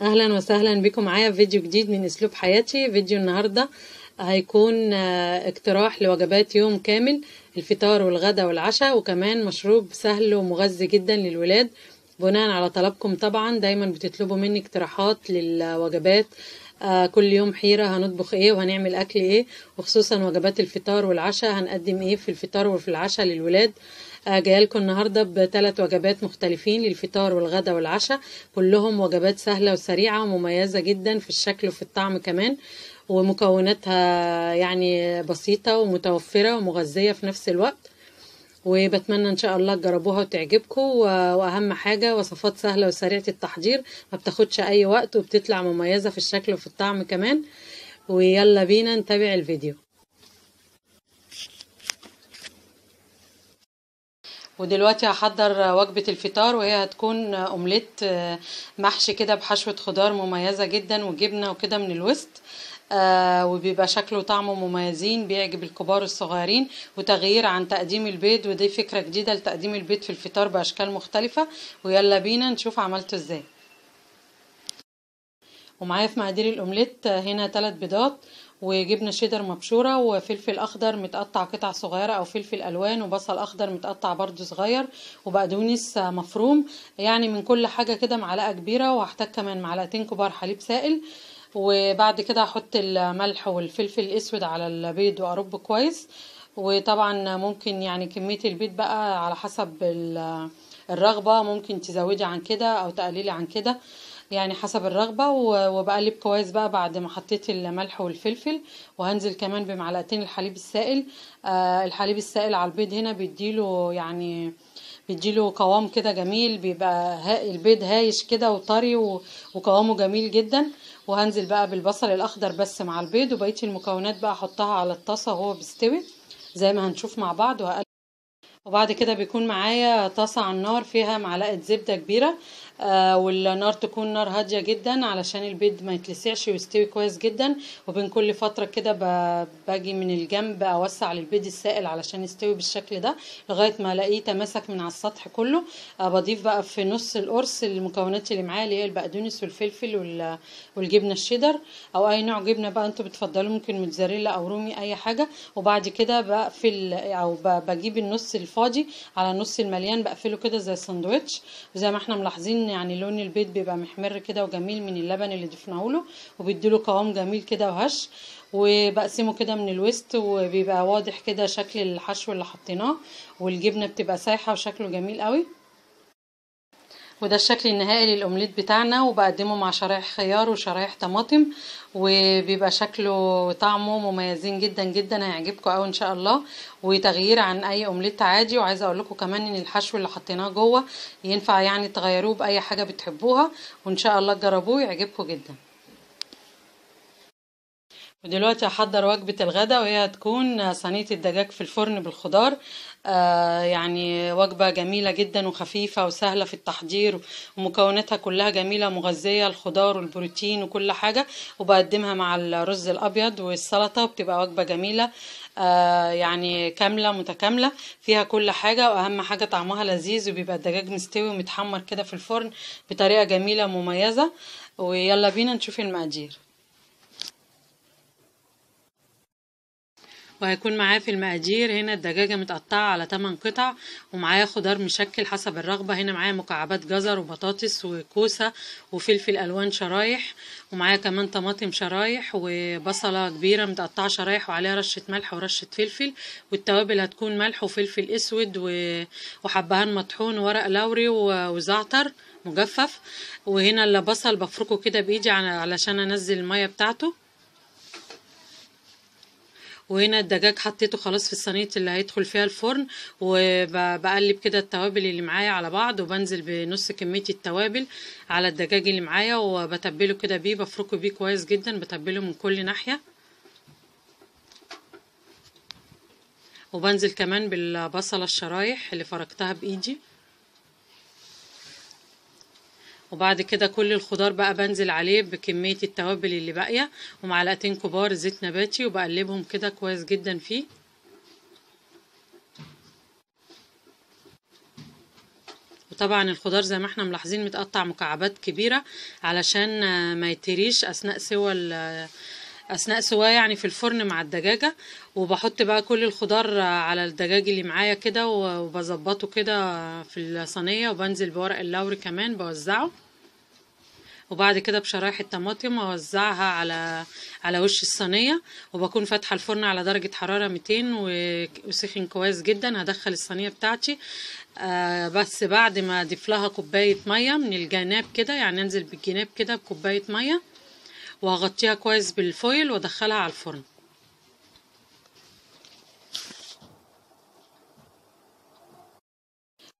اهلا وسهلا بكم معايا في فيديو جديد من اسلوب حياتي فيديو النهارده هيكون آه، اقتراح لوجبات يوم كامل الفطار والغدا والعشاء وكمان مشروب سهل ومغذي جدا للولاد بناء على طلبكم طبعا دايما بتطلبوا مني اقتراحات للوجبات آه، كل يوم حيرة هنطبخ ايه وهنعمل اكل ايه وخصوصا وجبات الفطار والعشاء هنقدم ايه في الفطار وفي العشاء للولاد آه، جايه لكم النهارده بثلاث وجبات مختلفين للفطار والغدا والعشاء كلهم وجبات سهله وسريعه ومميزه جدا في الشكل وفي الطعم كمان ومكوناتها يعني بسيطه ومتوفره ومغذيه في نفس الوقت وبتمنى ان شاء الله تجربوها وتعجبكم واهم حاجه وصفات سهله وسريعه التحضير ما بتاخدش اي وقت وبتطلع مميزه في الشكل وفي الطعم كمان ويلا بينا نتابع الفيديو ودلوقتي هحضر وجبة الفطار وهي هتكون أومليت آه، محشي كده بحشوة خضار مميزة جدا وجبنة وكده من الوسط آه وبيبقى شكله وطعمه مميزين بيعجب الكبار والصغيرين وتغيير عن تقديم البيض ودي فكرة جديدة لتقديم البيض في الفطار بأشكال مختلفة ويلا بينا نشوف عملته ازاي ومعايا في مقادير الاومليت آه، هنا ثلاث بيضات وجبنه شيدر مبشوره وفلفل اخضر متقطع قطع صغيره او فلفل الوان وبصل اخضر متقطع برده صغير وبقدونس آه، مفروم يعني من كل حاجه كده معلقه كبيره وهحتاج كمان معلقتين كبار حليب سائل وبعد كده هحط الملح والفلفل الاسود على البيض واربه كويس وطبعا ممكن يعني كميه البيض بقى على حسب الرغبه ممكن تزودي عن كده او تقللي عن كده يعني حسب الرغبة وبقلب كويس بقى بعد ما حطيت الملح والفلفل وهنزل كمان بمعلقتين الحليب السائل آه الحليب السائل على البيض هنا بيديله يعني بيديله قوام كده جميل بيبقى البيض هايش كده وطري وقوامه جميل جدا وهنزل بقى بالبصل الاخضر بس مع البيض وبقيه المكونات بقى احطها على الطاسه وهو بيستوي زي ما هنشوف مع بعض وهقلب وبعد كده بيكون معايا طاسه على النار فيها معلقه زبده كبيره آه، والنار تكون نار هاديه جدا علشان البيض ما يتلسعش ويستوي كويس جدا وبين كل فتره كده باجي من الجنب اوسع للبيض السائل علشان يستوي بالشكل ده لغايه ما الاقيه تماسك من على السطح كله آه، بضيف بقى في نص القرص المكونات اللي معايا اللي هي البقدونس والفلفل والجبنه الشيدر او اي نوع جبنه بقى انتوا بتفضلوا ممكن موتزاريلا او رومي اي حاجه وبعد كده بقفل او بجيب النص الفاضي على النص المليان بقفله كده زي الساندوتش وزي ما احنا ملاحظين يعني لون البيض بيبقى محمر كده وجميل من اللبن اللي ضفناه له وبيديله قوام جميل كده وهش وبقسمه كده من الوسط وبيبقى واضح كده شكل الحشو اللي حطيناه والجبنه بتبقى سايحه وشكله جميل قوي وده الشكل النهائي للأومليت بتاعنا وبقدمه مع شرايح خيار وشرايح طماطم وبيبقى شكله وطعمه مميزين جدا جدا هيعجبكم قوي ان شاء الله وتغيير عن اي اومليت عادي وعايزه اقول لكم كمان ان الحشو اللي حطيناه جوه ينفع يعني تغيروه باي حاجه بتحبوها وان شاء الله تجربوه يعجبكم جدا ودلوقتي هحضر وجبة الغداء وهي هتكون صينية الدجاج في الفرن بالخضار آه يعني وجبة جميلة جدا وخفيفة وسهلة في التحضير ومكوناتها كلها جميلة مغذية الخضار والبروتين وكل حاجة وبقدمها مع الرز الأبيض والسلطة بتبقى وجبة جميلة آه يعني كاملة متكاملة فيها كل حاجة وأهم حاجة طعمها لذيذ وبيبقى الدجاج مستوي ومتحمر كده في الفرن بطريقة جميلة مميزة ويلا بينا نشوف المقادير وهيكون معاه في المقادير هنا الدجاجة متقطعة على 8 قطع ومعايا خضار مشكل حسب الرغبة هنا معايا مكعبات جزر وبطاطس وكوسة وفلفل ألوان شرايح ومعايا كمان طماطم شرايح وبصلة كبيرة متقطعة شرايح وعليها رشة ملح ورشة فلفل والتوابل هتكون ملح وفلفل أسود وحبهان مطحون ورق لوري وزعتر مجفف وهنا البصل بفركه كده بإيدي علشان أنزل المية بتاعته وهنا الدجاج حطيته خلاص في الصينيه اللي هيدخل فيها الفرن وبقلب كده التوابل اللي معايا على بعض وبنزل بنص كميه التوابل على الدجاج اللي معايا وبتبله كده بيه بفركه بيه كويس جدا بتبله من كل ناحيه وبنزل كمان بالبصله الشرايح اللي فركتها بايدي وبعد كده كل الخضار بقى بنزل عليه بكمية التوابل اللي باقية ومعلقتين كبار زيت نباتي وبقلبهم كده كويس جدا فيه طبعا الخضار زي ما احنا ملاحظين متقطع مكعبات كبيرة علشان ما يتريش اثناء سوى اثناء سواه يعني في الفرن مع الدجاجه وبحط بقى كل الخضار على الدجاج اللي معايا كده وبظبطه كده في الصينيه وبنزل بورق اللوري كمان بوزعه وبعد كده بشرايح الطماطم اوزعها على على وش الصينيه وبكون فاتحه الفرن على درجه حراره 200 وسخن كويس جدا هدخل الصينيه بتاعتي آه، بس بعد ما اضيف لها كوبايه ميه من الجناب كده يعني انزل بالجناب كده بكوبايه ميه وهغطيها كويس بالفويل وادخلها على الفرن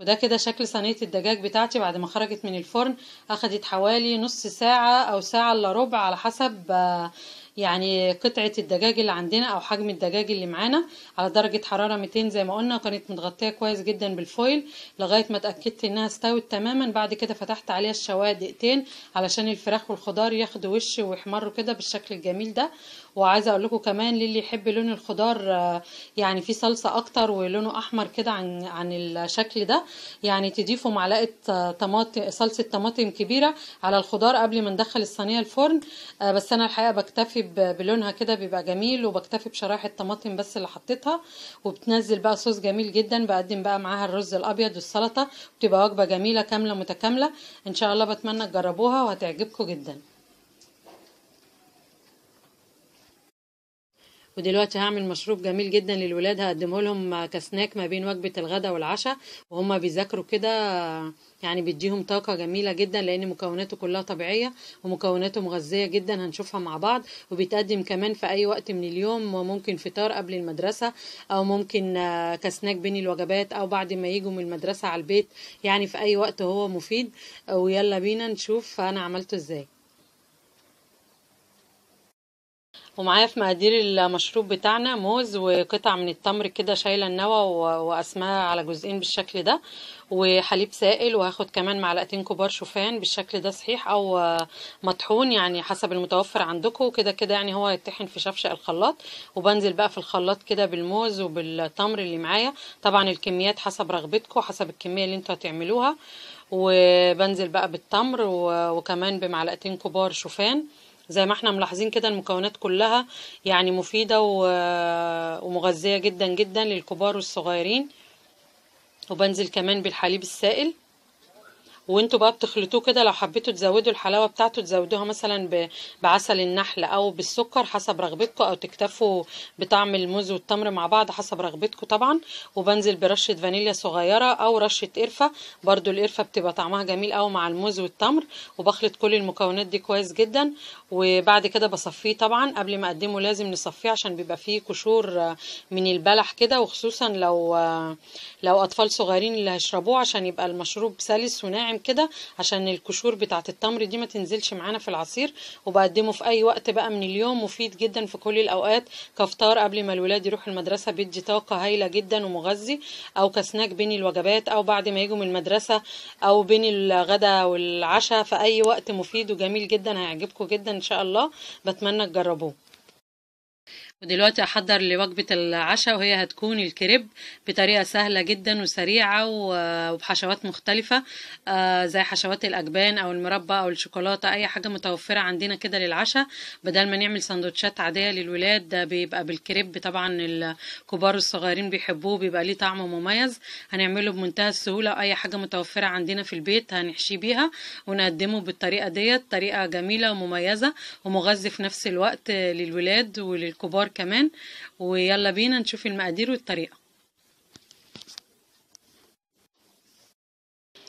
وده كده شكل صينية الدجاج بتاعتي بعد ما خرجت من الفرن اخدت حوالي نص ساعة او ساعة الا ربع على حسب آه، يعني قطعة الدجاج اللي عندنا او حجم الدجاج اللي معانا على درجة حرارة 200 زي ما قلنا كانت متغطية كويس جدا بالفويل لغاية ما اتأكدت انها استوت تماما بعد كده فتحت عليها الشواية دقيقتين علشان الفراخ والخضار ياخدوا وش ويحمروا كده بالشكل الجميل ده وعايزه اقول لكم كمان للي يحب لون الخضار آه، يعني في صلصه اكتر ولونه احمر كده عن عن الشكل ده يعني تضيفوا معلقه آه، طماطم صلصه طماطم كبيره على الخضار قبل ما ندخل الصينيه الفرن آه، بس انا الحقيقه بكتفي بلونها كده بيبقى جميل وبكتفي بشرايح الطماطم بس اللي حطيتها وبتنزل بقى صوص جميل جدا بقدم بقى معاها الرز الابيض والسلطه بتبقى وجبه جميله كامله متكامله ان شاء الله بتمنى تجربوها وهتعجبكم جدا ودلوقتي هعمل مشروب جميل جدا للولاد هقدمه لهم كسناك ما بين وجبه الغداء والعشاء وهم بيذاكروا كده يعني بيديهم طاقه جميله جدا لان مكوناته كلها طبيعيه ومكوناته مغذيه جدا هنشوفها مع بعض وبيتقدم كمان في اي وقت من اليوم وممكن فطار قبل المدرسه او ممكن آه، كسناك بين الوجبات او بعد ما يجوا من المدرسه على البيت يعني في اي وقت هو مفيد ويلا بينا نشوف انا عملته ازاي ومعايا في مقادير المشروب بتاعنا موز وقطع من التمر كده شايله النوى وقسمها على جزئين بالشكل ده وحليب سائل وهاخد كمان معلقتين كبار شوفان بالشكل ده صحيح او مطحون يعني حسب المتوفر عندكم كده كده يعني هو يتحن في شفشق الخلاط وبنزل بقى في الخلاط كده بالموز وبالتمر اللي معايا طبعا الكميات حسب رغبتكم حسب الكميه اللي انتوا هتعملوها وبنزل بقى بالتمر وكمان بمعلقتين كبار شوفان زي ما احنا ملاحظين كده المكونات كلها يعني مفيدة ومغذية جدا جدا للكبار والصغيرين وبنزل كمان بالحليب السائل وانتوا بقى بتخلطوه كده لو حبيتوا تزودوا الحلاوه بتاعته تزودوها مثلا بعسل النحل او بالسكر حسب رغبتكم او تكتفوا بطعم الموز والتمر مع بعض حسب رغبتكم طبعا وبنزل برشه فانيليا صغيره او رشه قرفه برضو القرفه بتبقى طعمها جميل او مع الموز والتمر وبخلط كل المكونات دي كويس جدا وبعد كده بصفيه طبعا قبل ما اقدمه لازم نصفيه عشان بيبقى فيه قشور آه، من البلح كده وخصوصا لو آه، لو اطفال صغيرين اللي هيشربوه عشان يبقى المشروب سلس وناعم كده عشان القشور بتاعه التمر دي ما تنزلش معانا في العصير وبقدمه في اي وقت بقى من اليوم مفيد جدا في كل الاوقات كفطار قبل ما الولاد يروحوا المدرسه بيدي طاقه هايله جدا ومغذي او كسناك بين الوجبات او بعد ما يجوا من المدرسه او بين الغدا والعشاء في اي وقت مفيد وجميل جدا هيعجبكم جدا ان شاء الله بتمنى تجربوه ودلوقتي احضر لوجبه العشاء وهي هتكون الكريب بطريقه سهله جدا وسريعه وبحشوات مختلفه آه، زي حشوات الاجبان او المربى او الشوكولاته اي حاجه متوفره عندنا كده للعشاء بدل ما نعمل سندوتشات عاديه للولاد ده بيبقى بالكريب طبعا الكبار والصغيرين بيحبوه بيبقى ليه طعم مميز هنعمله بمنتهى السهوله اي حاجه متوفره عندنا في البيت هنحشيه بيها ونقدمه بالطريقه ديت طريقه جميله ومميزه ومغذي في نفس الوقت للولاد وللكبار الفخار كمان ويلا بينا نشوف المقادير والطريقة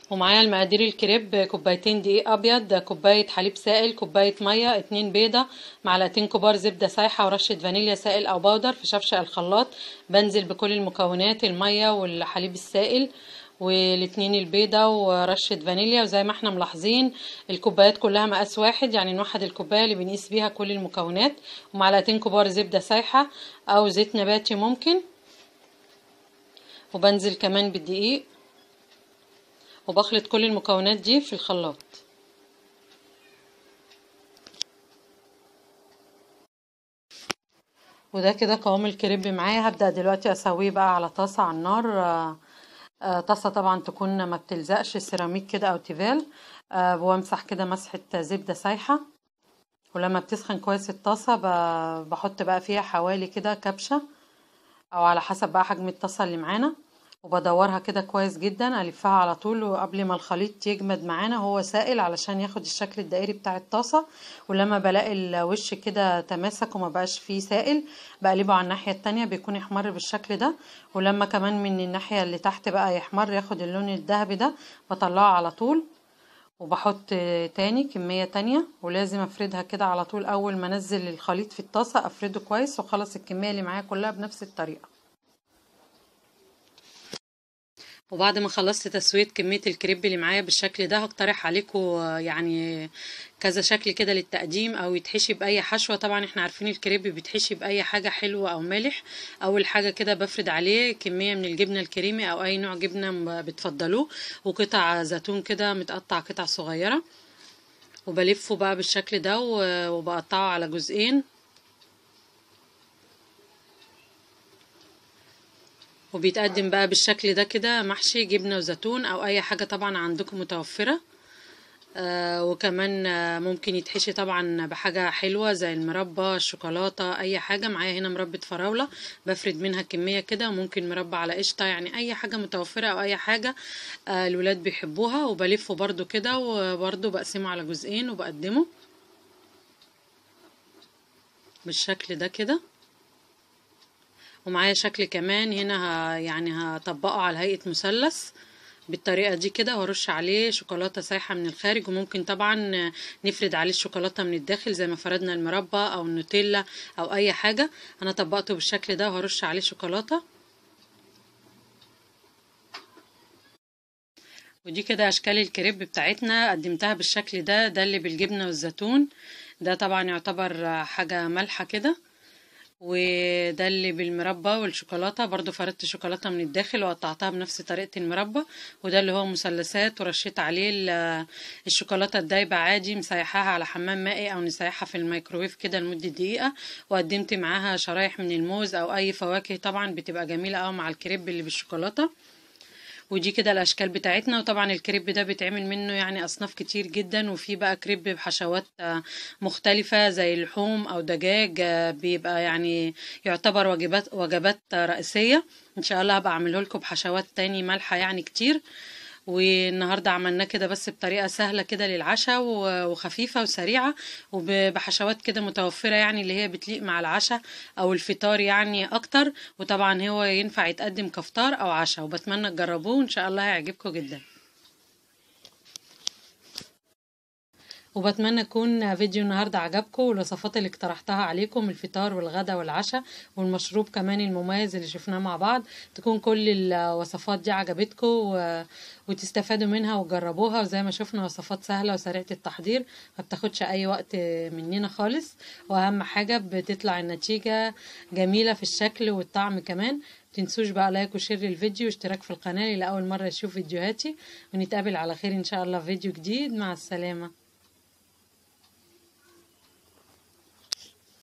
ومعايا المقادير الكريب كوبايتين دقيق ابيض كوبايه حليب سائل كوبايه ميه اتنين بيضه معلقتين كبار زبده سايحه ورشه فانيليا سائل او بودر في شفشق الخلاط بنزل بكل المكونات الميه والحليب السائل والاثنين البيضة ورشة فانيليا وزي ما احنا ملاحظين الكوبايات كلها مقاس واحد يعني نوحد الكوباية اللي بنقيس بيها كل المكونات ومعلقتين كبار زبدة سايحة او زيت نباتي ممكن وبنزل كمان بالدقيق وبخلط كل المكونات دي في الخلاط وده كده قوام الكريب معايا هبدأ دلوقتي اسويه بقى على طاسة على النار آه، طاسة طبعا تكون ما بتلزقش سيراميك كده او تيفال آه، وامسح كده مسحة زبدة سايحة ولما بتسخن كويس الطاسة بحط بقى فيها حوالي كده كبشة او على حسب بقى حجم الطاسة اللي معانا وبدورها كده كويس جدا الفها على طول وقبل ما الخليط يجمد معانا هو سائل علشان ياخد الشكل الدائري بتاع الطاسه ولما بلاقي الوش كده تماسك وما بقاش فيه سائل بقلبه على الناحيه التانية بيكون يحمر بالشكل ده ولما كمان من الناحيه اللي تحت بقى يحمر ياخد اللون الذهبي ده بطلعه على طول وبحط تاني كمية تانية ولازم افردها كده على طول اول ما انزل الخليط في الطاسة افرده كويس وخلص الكمية اللي معايا كلها بنفس الطريقة وبعد ما خلصت تسويه كميه الكريب اللي معايا بالشكل ده هقترح عليكم يعني كذا شكل كده للتقديم او يتحشي باي حشوه طبعا احنا عارفين الكريب بيتحشي باي حاجه حلوه او مالح اول حاجه كده بفرد عليه كميه من الجبنه الكريمي او اي نوع جبنه بتفضلوه وقطع زيتون كده متقطع قطع صغيره وبلفه بقى بالشكل ده وبقطعه على جزئين وبيتقدم بقى بالشكل ده كده محشي جبنة وزيتون أو أي حاجة طبعا عندكم متوفرة آه وكمان آه ممكن يتحشي طبعا بحاجة حلوة زي المربى الشوكولاتة أي حاجة معايا هنا مربى فراولة بفرد منها كمية كده وممكن مربى على قشطة يعني أي حاجة متوفرة أو أي حاجة آه الولاد بيحبوها وبلفه برضو كده وبرضو بقسمه على جزئين وبقدمه بالشكل ده كده ومعايا شكل كمان هنا ه... يعني هطبقه على هيئة مثلث بالطريقة دي كده وهرش عليه شوكولاتة سايحة من الخارج وممكن طبعا نفرد عليه الشوكولاتة من الداخل زي ما فردنا المربى او النوتيلا او اي حاجة انا طبقته بالشكل ده وهرش عليه شوكولاتة ودي كده اشكال الكريب بتاعتنا قدمتها بالشكل ده ده اللي بالجبنه والزيتون ده طبعا يعتبر حاجه مالحه كده وده اللي بالمربى والشوكولاته برضو فردت شوكولاته من الداخل وقطعتها بنفس طريقه المربى وده اللي هو مثلثات ورشيت عليه الشوكولاته الدايبه عادي مسيحاها على حمام مائي او نسيحها في الميكروويف كده لمده دقيقه وقدمت معاها شرايح من الموز او اي فواكه طبعا بتبقى جميله قوي مع الكريب اللي بالشوكولاته ودي كده الاشكال بتاعتنا وطبعا الكريب ده بيتعمل منه يعني اصناف كتير جدا وفي بقى كريب بحشوات آه، مختلفه زي اللحوم او دجاج آه، بيبقى يعني يعتبر وجبات وجبات رئيسيه ان شاء الله هبقى اعمله لكم بحشوات تاني مالحه يعني كتير والنهارده عملناه كده بس بطريقه سهله كده للعشاء وخفيفه وسريعه وبحشوات كده متوفره يعني اللي هي بتليق مع العشاء او الفطار يعني اكتر وطبعا هو ينفع يتقدم كفطار او عشاء وبتمنى تجربوه وان شاء الله هيعجبكم جدا وبتمنى يكون فيديو النهارده عجبكم والوصفات اللي اقترحتها عليكم الفطار والغدا والعشاء والمشروب كمان المميز اللي شفناه مع بعض تكون كل الوصفات دي عجبتكم و... وتستفادوا منها وجربوها وزي ما شفنا وصفات سهله وسريعه التحضير ما بتاخدش اي وقت مننا خالص واهم حاجه بتطلع النتيجه جميله في الشكل والطعم كمان تنسوش بقى لايك وشير للفيديو واشتراك في القناه لاول مره يشوف فيديوهاتي ونتقابل على خير ان شاء الله في فيديو جديد مع السلامه